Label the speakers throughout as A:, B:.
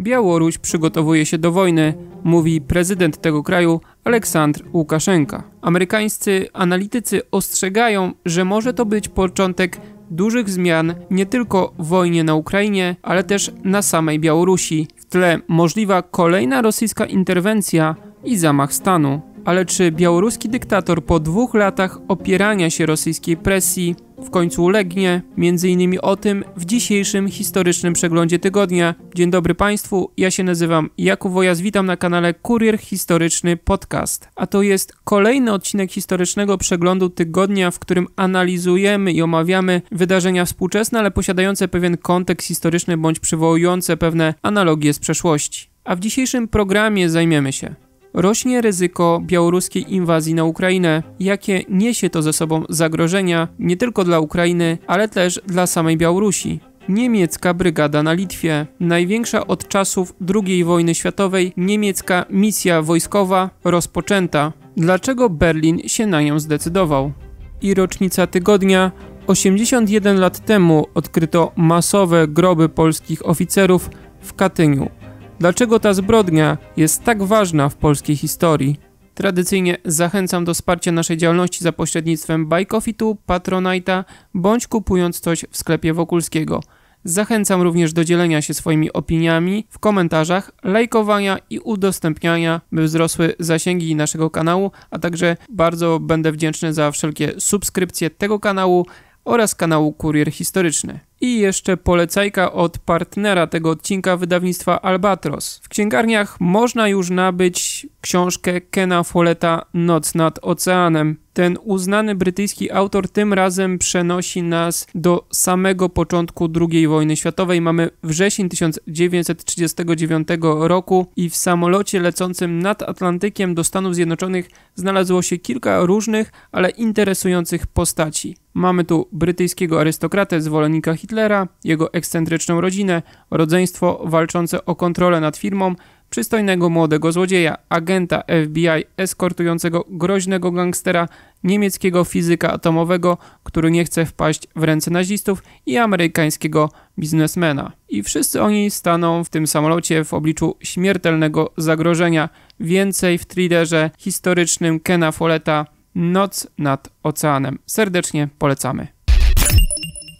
A: Białoruś przygotowuje się do wojny, mówi prezydent tego kraju Aleksandr Łukaszenka. Amerykańscy analitycy ostrzegają, że może to być początek dużych zmian nie tylko w wojnie na Ukrainie, ale też na samej Białorusi. W tle możliwa kolejna rosyjska interwencja i zamach stanu. Ale czy białoruski dyktator po dwóch latach opierania się rosyjskiej presji w końcu ulegnie? Między innymi o tym w dzisiejszym historycznym przeglądzie tygodnia. Dzień dobry Państwu, ja się nazywam Jakub Wojas, witam na kanale Kurier Historyczny Podcast. A to jest kolejny odcinek historycznego przeglądu tygodnia, w którym analizujemy i omawiamy wydarzenia współczesne, ale posiadające pewien kontekst historyczny bądź przywołujące pewne analogie z przeszłości. A w dzisiejszym programie zajmiemy się rośnie ryzyko białoruskiej inwazji na Ukrainę. Jakie niesie to ze sobą zagrożenia nie tylko dla Ukrainy, ale też dla samej Białorusi? niemiecka brygada na Litwie. Największa od czasów II wojny światowej niemiecka misja wojskowa rozpoczęta. Dlaczego Berlin się na nią zdecydował? I rocznica tygodnia. 81 lat temu odkryto masowe groby polskich oficerów w Katyniu. Dlaczego ta zbrodnia jest tak ważna w polskiej historii? Tradycyjnie zachęcam do wsparcia naszej działalności za pośrednictwem Bajkofitu, Patronite'a bądź kupując coś w sklepie Wokulskiego. Zachęcam również do dzielenia się swoimi opiniami w komentarzach, lajkowania i udostępniania, by wzrosły zasięgi naszego kanału, a także bardzo będę wdzięczny za wszelkie subskrypcje tego kanału oraz kanału Kurier Historyczny. I jeszcze polecajka od partnera tego odcinka wydawnictwa Albatros. W księgarniach można już nabyć książkę Kena Folleta Noc nad Oceanem. Ten uznany brytyjski autor tym razem przenosi nas do samego początku II wojny światowej. Mamy wrzesień 1939 roku i w samolocie lecącym nad Atlantykiem do Stanów Zjednoczonych znalazło się kilka różnych, ale interesujących postaci. Mamy tu brytyjskiego arystokratę, zwolennika Hitlera, jego ekscentryczną rodzinę, rodzeństwo walczące o kontrolę nad firmą, przystojnego młodego złodzieja, agenta FBI eskortującego groźnego gangstera, niemieckiego fizyka atomowego, który nie chce wpaść w ręce nazistów i amerykańskiego biznesmena. I wszyscy oni staną w tym samolocie w obliczu śmiertelnego zagrożenia. Więcej w thrillerze historycznym Kena Folletta Noc nad oceanem. Serdecznie polecamy.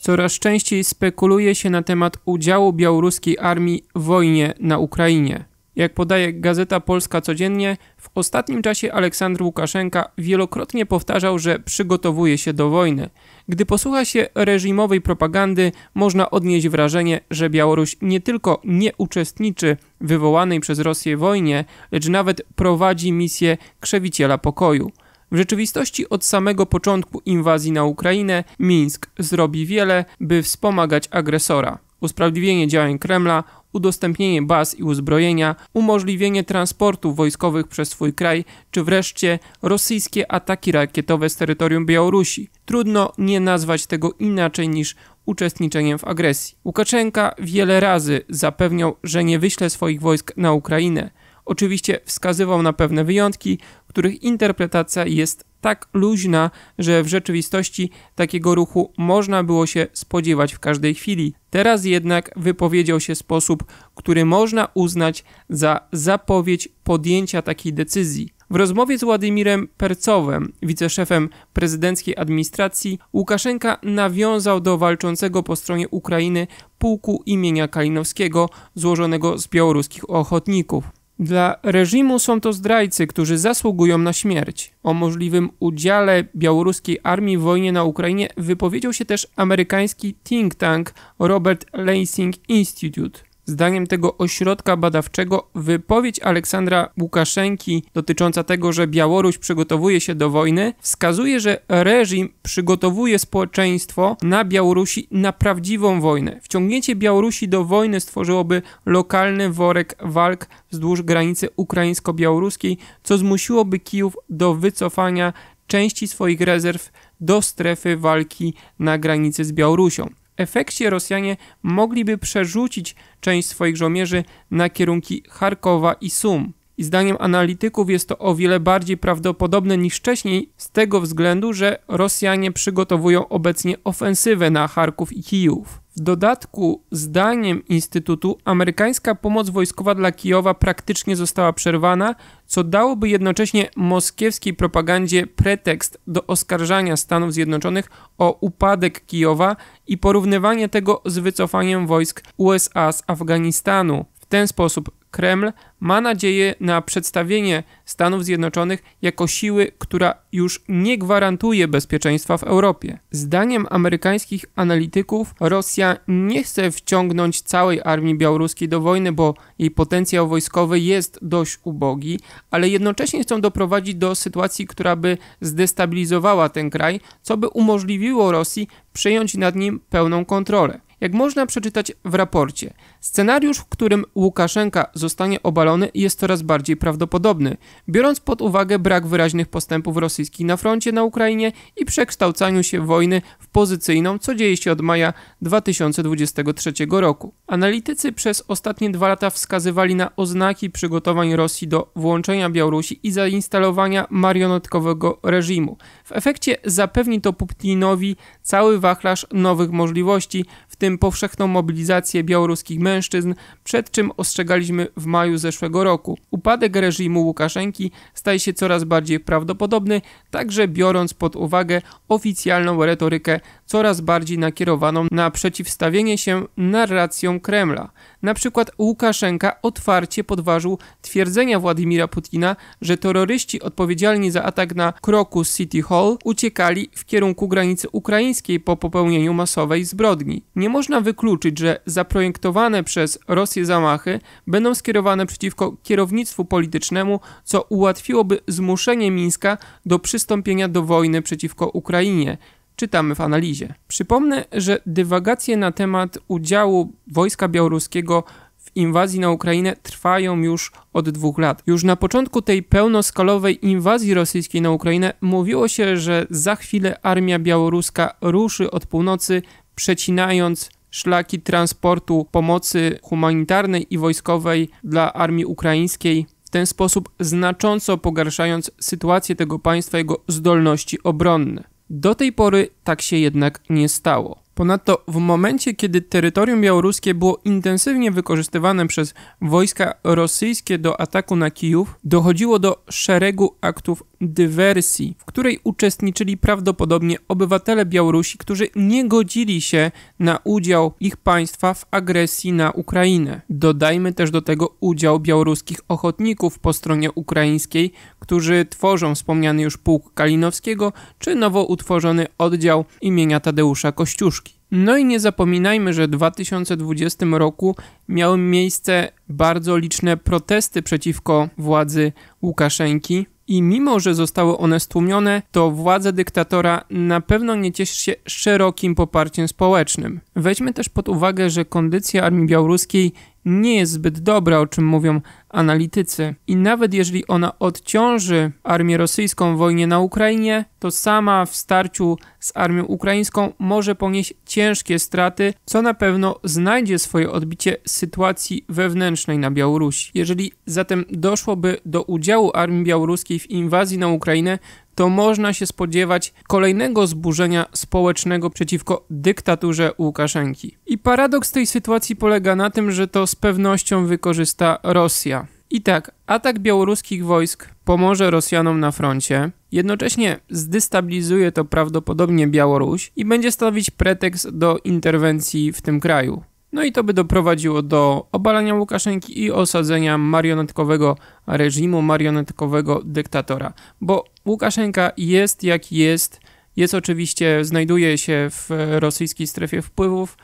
A: Coraz częściej spekuluje się na temat udziału białoruskiej armii w wojnie na Ukrainie. Jak podaje Gazeta Polska codziennie, w ostatnim czasie Aleksandr Łukaszenka wielokrotnie powtarzał, że przygotowuje się do wojny. Gdy posłucha się reżimowej propagandy, można odnieść wrażenie, że Białoruś nie tylko nie uczestniczy w wywołanej przez Rosję wojnie, lecz nawet prowadzi misję krzewiciela pokoju. W rzeczywistości od samego początku inwazji na Ukrainę Mińsk zrobi wiele, by wspomagać agresora usprawiedliwienie działań Kremla, udostępnienie baz i uzbrojenia, umożliwienie transportu wojskowych przez swój kraj, czy wreszcie rosyjskie ataki rakietowe z terytorium Białorusi. Trudno nie nazwać tego inaczej niż uczestniczeniem w agresji. Łukaszenka wiele razy zapewniał, że nie wyśle swoich wojsk na Ukrainę. Oczywiście wskazywał na pewne wyjątki, których interpretacja jest tak luźna, że w rzeczywistości takiego ruchu można było się spodziewać w każdej chwili. Teraz jednak wypowiedział się sposób, który można uznać za zapowiedź podjęcia takiej decyzji. W rozmowie z Władimirem Percowem, wiceszefem prezydenckiej administracji, Łukaszenka nawiązał do walczącego po stronie Ukrainy pułku imienia Kalinowskiego złożonego z białoruskich ochotników. Dla reżimu są to zdrajcy, którzy zasługują na śmierć. O możliwym udziale białoruskiej armii w wojnie na Ukrainie wypowiedział się też amerykański think tank Robert Lansing Institute. Zdaniem tego ośrodka badawczego wypowiedź Aleksandra Łukaszenki dotycząca tego, że Białoruś przygotowuje się do wojny, wskazuje, że reżim przygotowuje społeczeństwo na Białorusi na prawdziwą wojnę. Wciągnięcie Białorusi do wojny stworzyłoby lokalny worek walk wzdłuż granicy ukraińsko-białoruskiej, co zmusiłoby Kijów do wycofania części swoich rezerw do strefy walki na granicy z Białorusią efekcie Rosjanie mogliby przerzucić część swoich żołnierzy na kierunki Charkowa i Sum. I zdaniem analityków jest to o wiele bardziej prawdopodobne niż wcześniej, z tego względu, że Rosjanie przygotowują obecnie ofensywę na Charków i Kijów. W dodatku, zdaniem Instytutu, amerykańska pomoc wojskowa dla Kijowa praktycznie została przerwana, co dałoby jednocześnie moskiewskiej propagandzie pretekst do oskarżania Stanów Zjednoczonych o upadek Kijowa i porównywanie tego z wycofaniem wojsk USA z Afganistanu. W ten sposób Kreml ma nadzieję na przedstawienie Stanów Zjednoczonych jako siły, która już nie gwarantuje bezpieczeństwa w Europie. Zdaniem amerykańskich analityków Rosja nie chce wciągnąć całej armii białoruskiej do wojny, bo jej potencjał wojskowy jest dość ubogi, ale jednocześnie chcą doprowadzić do sytuacji, która by zdestabilizowała ten kraj, co by umożliwiło Rosji przejąć nad nim pełną kontrolę. Jak można przeczytać w raporcie, scenariusz, w którym Łukaszenka zostanie obalony jest coraz bardziej prawdopodobny, biorąc pod uwagę brak wyraźnych postępów rosyjskich na froncie na Ukrainie i przekształcaniu się wojny w pozycyjną, co dzieje się od maja 2023 roku. Analitycy przez ostatnie dwa lata wskazywali na oznaki przygotowań Rosji do włączenia Białorusi i zainstalowania marionetkowego reżimu. W efekcie zapewni to Putinowi cały wachlarz nowych możliwości, w tym tym powszechną mobilizację białoruskich mężczyzn, przed czym ostrzegaliśmy w maju zeszłego roku. Upadek reżimu Łukaszenki staje się coraz bardziej prawdopodobny, także biorąc pod uwagę oficjalną retorykę coraz bardziej nakierowaną na przeciwstawienie się narracjom Kremla. Na przykład Łukaszenka otwarcie podważył twierdzenia Władimira Putina, że terroryści odpowiedzialni za atak na Krokus City Hall uciekali w kierunku granicy ukraińskiej po popełnieniu masowej zbrodni. Nie można wykluczyć, że zaprojektowane przez Rosję zamachy będą skierowane przeciwko kierownictwu politycznemu, co ułatwiłoby zmuszenie Mińska do przystąpienia do wojny przeciwko Ukrainie. Czytamy w analizie. Przypomnę, że dywagacje na temat udziału wojska białoruskiego w inwazji na Ukrainę trwają już od dwóch lat. Już na początku tej pełnoskalowej inwazji rosyjskiej na Ukrainę mówiło się, że za chwilę armia białoruska ruszy od północy, przecinając szlaki transportu pomocy humanitarnej i wojskowej dla armii ukraińskiej, w ten sposób znacząco pogarszając sytuację tego państwa, jego zdolności obronne. Do tej pory tak się jednak nie stało. Ponadto w momencie, kiedy terytorium białoruskie było intensywnie wykorzystywane przez wojska rosyjskie do ataku na Kijów, dochodziło do szeregu aktów dywersji, w której uczestniczyli prawdopodobnie obywatele Białorusi, którzy nie godzili się na udział ich państwa w agresji na Ukrainę. Dodajmy też do tego udział białoruskich ochotników po stronie ukraińskiej, którzy tworzą wspomniany już pułk Kalinowskiego czy nowo utworzony oddział imienia Tadeusza Kościuszki. No i nie zapominajmy, że w 2020 roku miały miejsce bardzo liczne protesty przeciwko władzy Łukaszenki. I mimo, że zostały one stłumione, to władza dyktatora na pewno nie cieszy się szerokim poparciem społecznym. Weźmy też pod uwagę, że kondycja armii białoruskiej nie jest zbyt dobra, o czym mówią analitycy. I nawet jeżeli ona odciąży armię rosyjską w wojnie na Ukrainie, to sama w starciu z armią ukraińską może ponieść ciężkie straty, co na pewno znajdzie swoje odbicie sytuacji wewnętrznej na Białorusi. Jeżeli zatem doszłoby do udziału armii białoruskiej w inwazji na Ukrainę, to można się spodziewać kolejnego zburzenia społecznego przeciwko dyktaturze Łukaszenki. I paradoks tej sytuacji polega na tym, że to z pewnością wykorzysta Rosja. I tak, atak białoruskich wojsk pomoże Rosjanom na froncie, jednocześnie zdestabilizuje to prawdopodobnie Białoruś i będzie stanowić pretekst do interwencji w tym kraju. No i to by doprowadziło do obalania Łukaszenki i osadzenia marionetkowego reżimu, marionetkowego dyktatora, bo Łukaszenka jest jak jest, jest oczywiście, znajduje się w rosyjskiej strefie wpływów,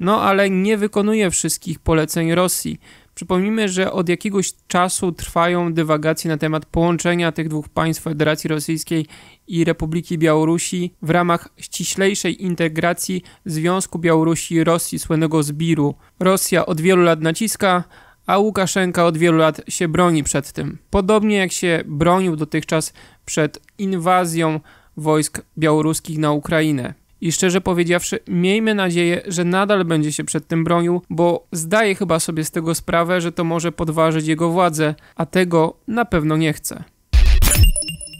A: no ale nie wykonuje wszystkich poleceń Rosji. Przypomnijmy, że od jakiegoś czasu trwają dywagacje na temat połączenia tych dwóch państw Federacji Rosyjskiej i Republiki Białorusi w ramach ściślejszej integracji Związku Białorusi i Rosji, słynnego Zbiru. Rosja od wielu lat naciska, a Łukaszenka od wielu lat się broni przed tym. Podobnie jak się bronił dotychczas przed inwazją wojsk białoruskich na Ukrainę. I szczerze powiedziawszy, miejmy nadzieję, że nadal będzie się przed tym bronił, bo zdaje chyba sobie z tego sprawę, że to może podważyć jego władzę, a tego na pewno nie chce.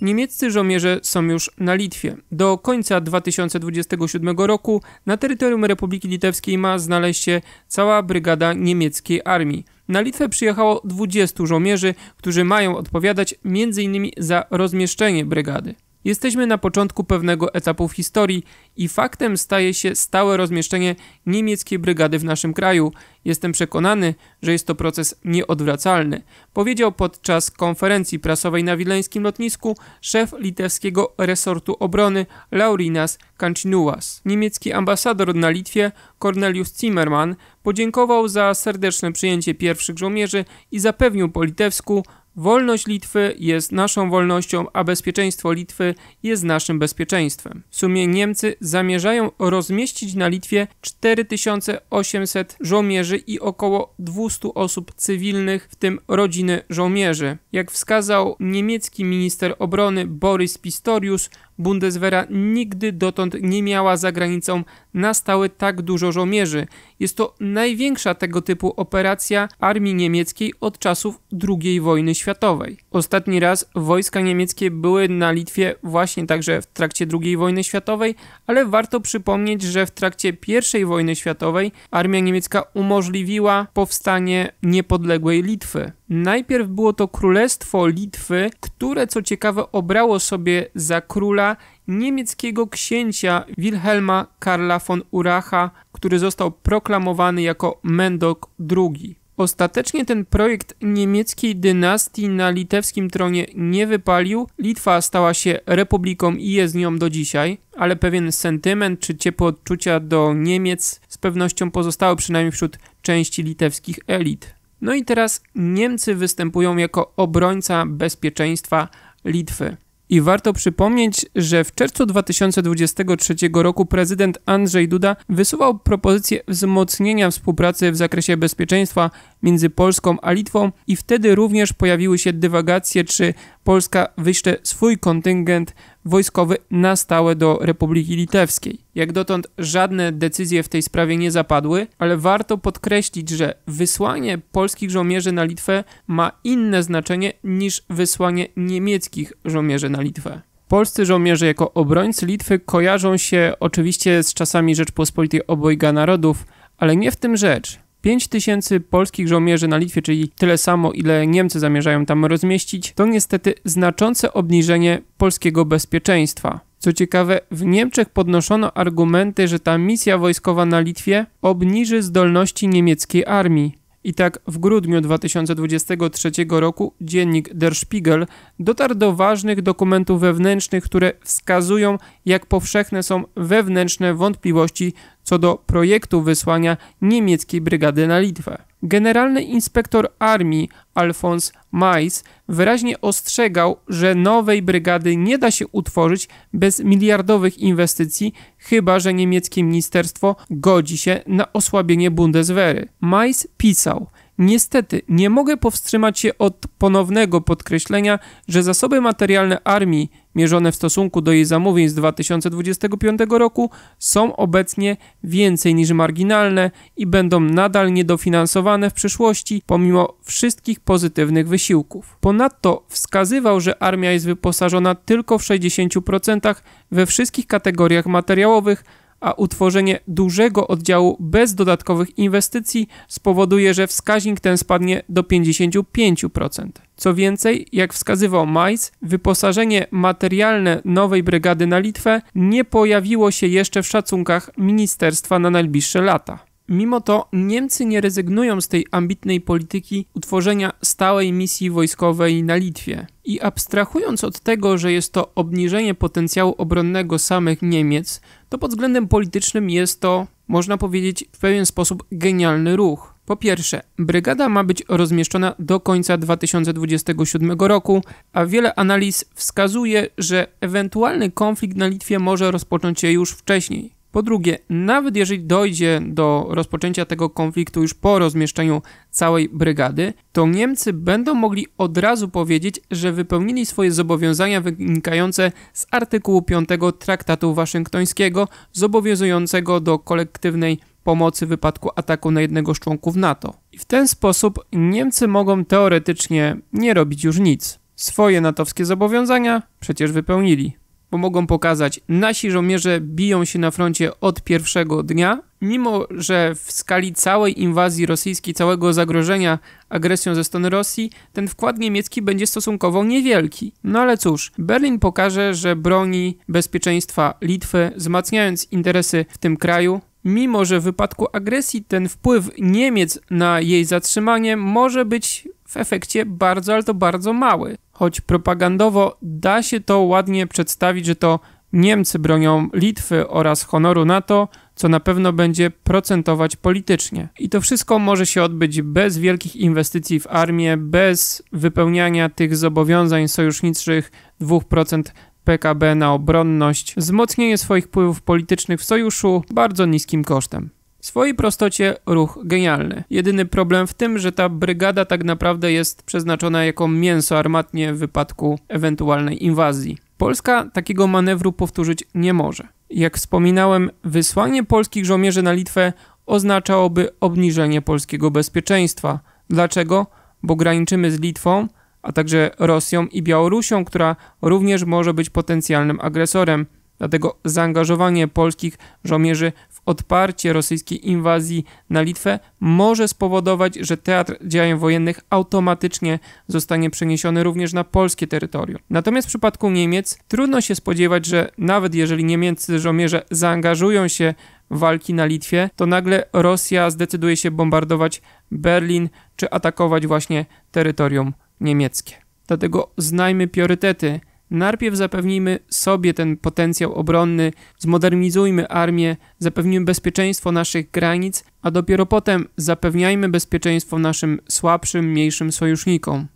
A: Niemieccy żołnierze są już na Litwie. Do końca 2027 roku na terytorium Republiki Litewskiej ma znaleźć się cała brygada niemieckiej armii. Na Litwę przyjechało 20 żołnierzy, którzy mają odpowiadać m.in. za rozmieszczenie brygady. Jesteśmy na początku pewnego etapu w historii i faktem staje się stałe rozmieszczenie niemieckiej brygady w naszym kraju. Jestem przekonany, że jest to proces nieodwracalny, powiedział podczas konferencji prasowej na wileńskim lotnisku szef litewskiego resortu obrony Laurinas Kancinuas. Niemiecki ambasador na Litwie Cornelius Zimmermann podziękował za serdeczne przyjęcie pierwszych żołnierzy i zapewnił po litewsku, Wolność Litwy jest naszą wolnością, a bezpieczeństwo Litwy jest naszym bezpieczeństwem. W sumie Niemcy zamierzają rozmieścić na Litwie 4800 żołnierzy i około 200 osób cywilnych, w tym rodziny żołnierzy. Jak wskazał niemiecki minister obrony Boris Pistorius, Bundeswehra nigdy dotąd nie miała za granicą na stałe tak dużo żołnierzy. Jest to największa tego typu operacja armii niemieckiej od czasów II wojny światowej. Ostatni raz wojska niemieckie były na Litwie właśnie także w trakcie II wojny światowej, ale warto przypomnieć, że w trakcie I wojny światowej armia niemiecka umożliwiła powstanie niepodległej Litwy. Najpierw było to Królestwo Litwy, które co ciekawe obrało sobie za króla niemieckiego księcia Wilhelma Karla von Uracha, który został proklamowany jako Mendok II. Ostatecznie ten projekt niemieckiej dynastii na litewskim tronie nie wypalił. Litwa stała się republiką i jest nią do dzisiaj, ale pewien sentyment czy ciepłe odczucia do Niemiec z pewnością pozostały przynajmniej wśród części litewskich elit. No i teraz Niemcy występują jako obrońca bezpieczeństwa Litwy. I warto przypomnieć, że w czerwcu 2023 roku prezydent Andrzej Duda wysuwał propozycję wzmocnienia współpracy w zakresie bezpieczeństwa między Polską a Litwą i wtedy również pojawiły się dywagacje, czy Polska wyśle swój kontyngent wojskowy na stałe do Republiki Litewskiej. Jak dotąd żadne decyzje w tej sprawie nie zapadły, ale warto podkreślić, że wysłanie polskich żołnierzy na Litwę ma inne znaczenie niż wysłanie niemieckich żołnierzy na Litwę. Polscy żołnierze jako obrońcy Litwy kojarzą się oczywiście z czasami Rzeczpospolitej Obojga Narodów, ale nie w tym rzecz. 5 tysięcy polskich żołnierzy na Litwie, czyli tyle samo, ile Niemcy zamierzają tam rozmieścić, to niestety znaczące obniżenie polskiego bezpieczeństwa. Co ciekawe, w Niemczech podnoszono argumenty, że ta misja wojskowa na Litwie obniży zdolności niemieckiej armii. I tak w grudniu 2023 roku dziennik Der Spiegel dotarł do ważnych dokumentów wewnętrznych, które wskazują, jak powszechne są wewnętrzne wątpliwości co do projektu wysłania niemieckiej brygady na Litwę. Generalny inspektor armii Alfons Mais wyraźnie ostrzegał, że nowej brygady nie da się utworzyć bez miliardowych inwestycji, chyba że niemieckie ministerstwo godzi się na osłabienie Bundeswehry. Mais pisał – Niestety, nie mogę powstrzymać się od ponownego podkreślenia, że zasoby materialne armii, mierzone w stosunku do jej zamówień z 2025 roku, są obecnie więcej niż marginalne i będą nadal niedofinansowane w przyszłości, pomimo wszystkich pozytywnych wysiłków. Ponadto wskazywał, że armia jest wyposażona tylko w 60% we wszystkich kategoriach materiałowych, a utworzenie dużego oddziału bez dodatkowych inwestycji spowoduje, że wskaźnik ten spadnie do 55%. Co więcej, jak wskazywał Majs, wyposażenie materialne nowej brygady na Litwę nie pojawiło się jeszcze w szacunkach ministerstwa na najbliższe lata. Mimo to Niemcy nie rezygnują z tej ambitnej polityki utworzenia stałej misji wojskowej na Litwie. I abstrahując od tego, że jest to obniżenie potencjału obronnego samych Niemiec, to pod względem politycznym jest to, można powiedzieć, w pewien sposób genialny ruch. Po pierwsze, brygada ma być rozmieszczona do końca 2027 roku, a wiele analiz wskazuje, że ewentualny konflikt na Litwie może rozpocząć się już wcześniej. Po drugie, nawet jeżeli dojdzie do rozpoczęcia tego konfliktu już po rozmieszczeniu całej brygady, to Niemcy będą mogli od razu powiedzieć, że wypełnili swoje zobowiązania wynikające z artykułu 5 Traktatu Waszyngtońskiego, zobowiązującego do kolektywnej pomocy w wypadku ataku na jednego z członków NATO. I w ten sposób Niemcy mogą teoretycznie nie robić już nic. Swoje natowskie zobowiązania przecież wypełnili bo mogą pokazać, nasi żołnierze biją się na froncie od pierwszego dnia, mimo że w skali całej inwazji rosyjskiej, całego zagrożenia agresją ze strony Rosji, ten wkład niemiecki będzie stosunkowo niewielki. No ale cóż, Berlin pokaże, że broni bezpieczeństwa Litwy, wzmacniając interesy w tym kraju, mimo że w wypadku agresji ten wpływ Niemiec na jej zatrzymanie może być w efekcie bardzo, ale to bardzo mały choć propagandowo da się to ładnie przedstawić, że to Niemcy bronią Litwy oraz honoru NATO, co na pewno będzie procentować politycznie. I to wszystko może się odbyć bez wielkich inwestycji w armię, bez wypełniania tych zobowiązań sojuszniczych 2% PKB na obronność, wzmocnienie swoich wpływów politycznych w sojuszu bardzo niskim kosztem. W swojej prostocie ruch genialny. Jedyny problem w tym, że ta brygada tak naprawdę jest przeznaczona jako mięso armatnie w wypadku ewentualnej inwazji. Polska takiego manewru powtórzyć nie może. Jak wspominałem, wysłanie polskich żołnierzy na Litwę oznaczałoby obniżenie polskiego bezpieczeństwa. Dlaczego? Bo graniczymy z Litwą, a także Rosją i Białorusią, która również może być potencjalnym agresorem. Dlatego zaangażowanie polskich żołnierzy w odparcie rosyjskiej inwazji na Litwę może spowodować, że teatr działań wojennych automatycznie zostanie przeniesiony również na polskie terytorium. Natomiast w przypadku Niemiec trudno się spodziewać, że nawet jeżeli niemieccy żołnierze zaangażują się w walki na Litwie, to nagle Rosja zdecyduje się bombardować Berlin czy atakować właśnie terytorium niemieckie. Dlatego znajmy priorytety Najpierw zapewnijmy sobie ten potencjał obronny, zmodernizujmy armię, zapewnijmy bezpieczeństwo naszych granic, a dopiero potem zapewniajmy bezpieczeństwo naszym słabszym, mniejszym sojusznikom.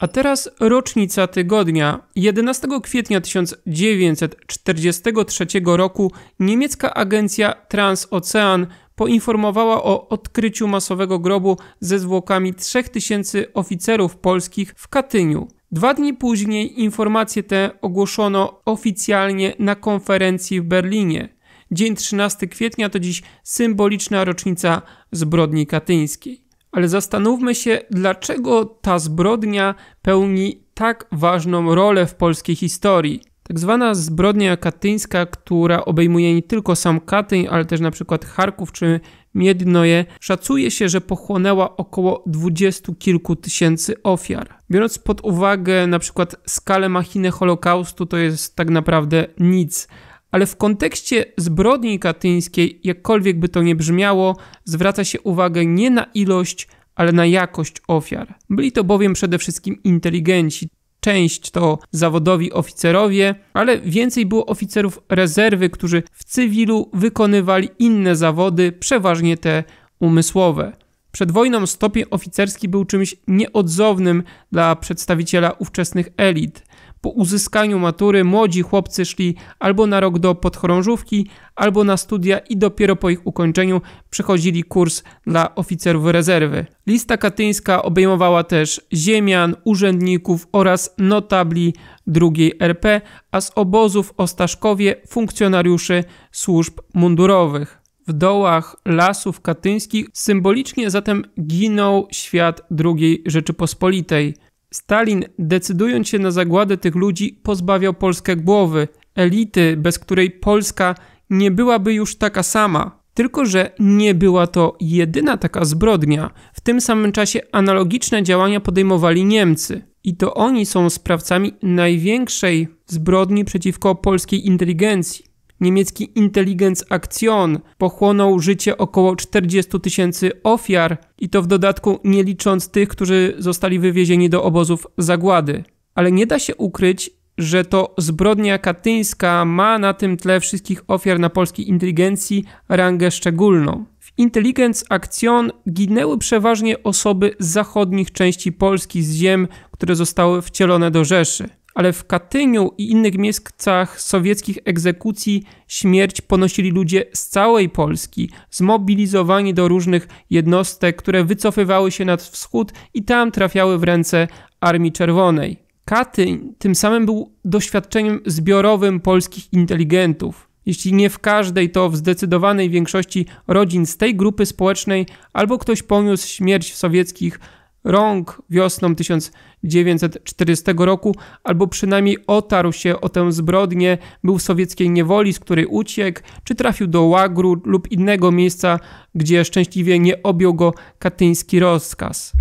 A: A teraz rocznica tygodnia. 11 kwietnia 1943 roku niemiecka agencja Transocean poinformowała o odkryciu masowego grobu ze zwłokami 3000 oficerów polskich w Katyniu. Dwa dni później informacje te ogłoszono oficjalnie na konferencji w Berlinie. Dzień 13 kwietnia to dziś symboliczna rocznica zbrodni katyńskiej. Ale zastanówmy się, dlaczego ta zbrodnia pełni tak ważną rolę w polskiej historii. Tak zwana zbrodnia katyńska, która obejmuje nie tylko sam Katyń, ale też na przykład Charków czy Miednoje szacuje się, że pochłonęła około dwudziestu kilku tysięcy ofiar. Biorąc pod uwagę na przykład skalę machiny Holokaustu, to jest tak naprawdę nic. Ale w kontekście zbrodni katyńskiej, jakkolwiek by to nie brzmiało, zwraca się uwagę nie na ilość, ale na jakość ofiar. Byli to bowiem przede wszystkim inteligenci część to zawodowi oficerowie, ale więcej było oficerów rezerwy, którzy w cywilu wykonywali inne zawody, przeważnie te umysłowe. Przed wojną stopień oficerski był czymś nieodzownym dla przedstawiciela ówczesnych elit. Po uzyskaniu matury młodzi chłopcy szli albo na rok do podchorążówki, albo na studia i dopiero po ich ukończeniu przechodzili kurs dla oficerów rezerwy. Lista katyńska obejmowała też ziemian, urzędników oraz notabli II RP, a z obozów o Staszkowie funkcjonariuszy służb mundurowych. W dołach lasów katyńskich symbolicznie zatem ginął świat II Rzeczypospolitej – Stalin, decydując się na zagładę tych ludzi, pozbawiał Polskę głowy, elity, bez której Polska nie byłaby już taka sama. Tylko, że nie była to jedyna taka zbrodnia. W tym samym czasie analogiczne działania podejmowali Niemcy. I to oni są sprawcami największej zbrodni przeciwko polskiej inteligencji. Niemiecki Intelligenzaktion pochłonął życie około 40 tysięcy ofiar i to w dodatku nie licząc tych, którzy zostali wywiezieni do obozów zagłady. Ale nie da się ukryć, że to zbrodnia katyńska ma na tym tle wszystkich ofiar na polskiej inteligencji rangę szczególną. W Intelligenz Aktion ginęły przeważnie osoby z zachodnich części Polski z ziem, które zostały wcielone do Rzeszy ale w Katyniu i innych miejscach sowieckich egzekucji śmierć ponosili ludzie z całej Polski, zmobilizowani do różnych jednostek, które wycofywały się nad wschód i tam trafiały w ręce Armii Czerwonej. Katyń tym samym był doświadczeniem zbiorowym polskich inteligentów. Jeśli nie w każdej, to w zdecydowanej większości rodzin z tej grupy społecznej albo ktoś poniósł śmierć w sowieckich rąk wiosną 1940 roku, albo przynajmniej otarł się o tę zbrodnię, był w sowieckiej niewoli, z której uciekł, czy trafił do łagru lub innego miejsca, gdzie szczęśliwie nie objął go katyński rozkaz.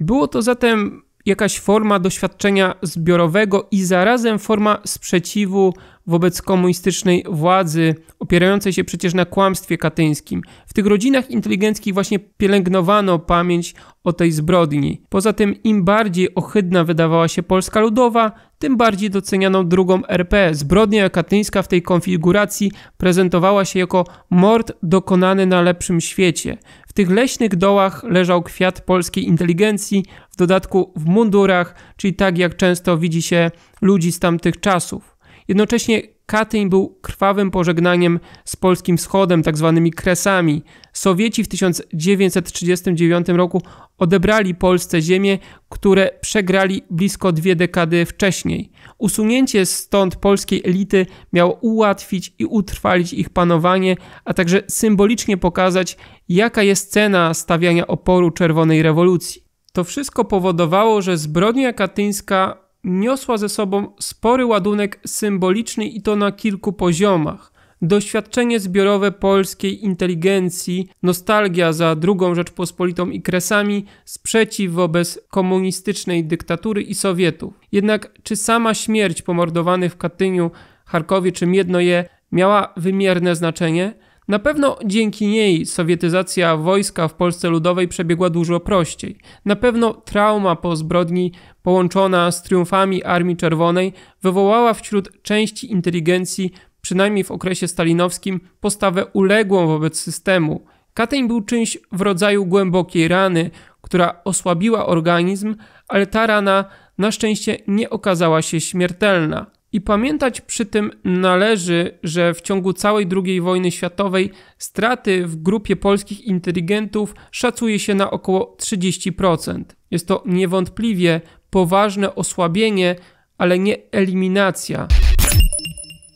A: Było to zatem jakaś forma doświadczenia zbiorowego i zarazem forma sprzeciwu wobec komunistycznej władzy, opierającej się przecież na kłamstwie katyńskim. W tych rodzinach inteligenckich właśnie pielęgnowano pamięć o tej zbrodni. Poza tym im bardziej ohydna wydawała się Polska Ludowa, tym bardziej docenianą drugą RP. Zbrodnia katyńska w tej konfiguracji prezentowała się jako mord dokonany na lepszym świecie. W tych leśnych dołach leżał kwiat polskiej inteligencji, w dodatku w mundurach, czyli tak jak często widzi się ludzi z tamtych czasów. Jednocześnie Katyń był krwawym pożegnaniem z polskim wschodem, tak zwanymi Kresami. Sowieci w 1939 roku odebrali Polsce ziemię, które przegrali blisko dwie dekady wcześniej. Usunięcie stąd polskiej elity miało ułatwić i utrwalić ich panowanie, a także symbolicznie pokazać, jaka jest cena stawiania oporu czerwonej rewolucji. To wszystko powodowało, że zbrodnia katyńska niosła ze sobą spory ładunek symboliczny i to na kilku poziomach. Doświadczenie zbiorowe polskiej inteligencji, nostalgia za II Rzeczpospolitą i kresami, sprzeciw wobec komunistycznej dyktatury i Sowietów. Jednak czy sama śmierć pomordowanych w Katyniu, Charkowie czy Miednoje miała wymierne znaczenie? Na pewno dzięki niej sowietyzacja wojska w Polsce Ludowej przebiegła dużo prościej. Na pewno trauma po zbrodni połączona z triumfami Armii Czerwonej wywołała wśród części inteligencji, przynajmniej w okresie stalinowskim, postawę uległą wobec systemu. Kateń był czymś w rodzaju głębokiej rany, która osłabiła organizm, ale ta rana na szczęście nie okazała się śmiertelna. I pamiętać przy tym należy, że w ciągu całej II wojny światowej straty w grupie polskich inteligentów szacuje się na około 30%. Jest to niewątpliwie poważne osłabienie, ale nie eliminacja.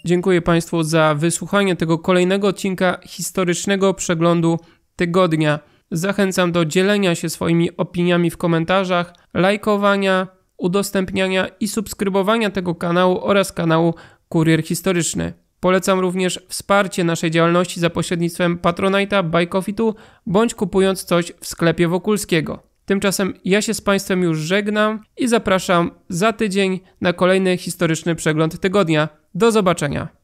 A: Dziękuję Państwu za wysłuchanie tego kolejnego odcinka historycznego przeglądu tygodnia. Zachęcam do dzielenia się swoimi opiniami w komentarzach, lajkowania udostępniania i subskrybowania tego kanału oraz kanału Kurier Historyczny. Polecam również wsparcie naszej działalności za pośrednictwem Patronite'a, Bajkofitu bądź kupując coś w sklepie Wokulskiego. Tymczasem ja się z Państwem już żegnam i zapraszam za tydzień na kolejny historyczny przegląd tygodnia. Do zobaczenia.